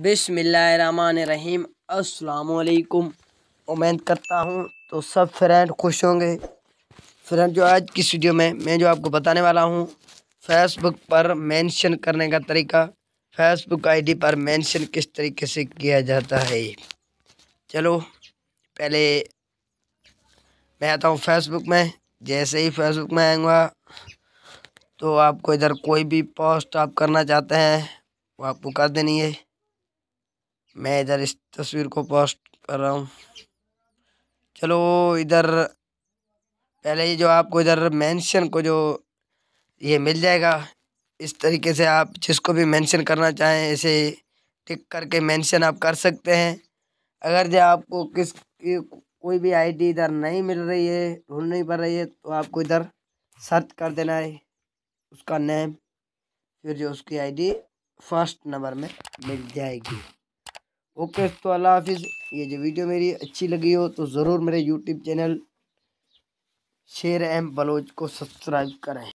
बिसमीम असलकुम उम्मीद करता हूँ तो सब फ्रेंड खुश होंगे फ्रेंड जो आज की वीडियो में मैं जो आपको बताने वाला हूँ फेसबुक पर मेंशन करने का तरीका फेसबुक आईडी पर मेंशन किस तरीके से किया जाता है चलो पहले मैं आता हूँ फेसबुक में जैसे ही फेसबुक में आऊँगा तो आपको इधर कोई भी पोस्ट आप करना चाहते हैं वो आपको कर देनी है मैं इधर इस तस्वीर को पोस्ट कर रहा हूँ चलो इधर पहले ये जो आपको इधर मेंशन को जो ये मिल जाएगा इस तरीके से आप जिसको भी मेंशन करना चाहें इसे टिक करके मेंशन आप कर सकते हैं अगर जो आपको किस कोई भी आईडी इधर नहीं मिल रही है ढूंढ नहीं पड़ रही है तो आपको इधर सर्च कर देना है उसका नेम फिर जो उसकी आईडी फर्स्ट नंबर में मिल जाएगी ओके तो अल्लाह हाफिज़ ये जो वीडियो मेरी अच्छी लगी हो तो ज़रूर मेरे YouTube channel Sher M Baloch को सब्सक्राइब करें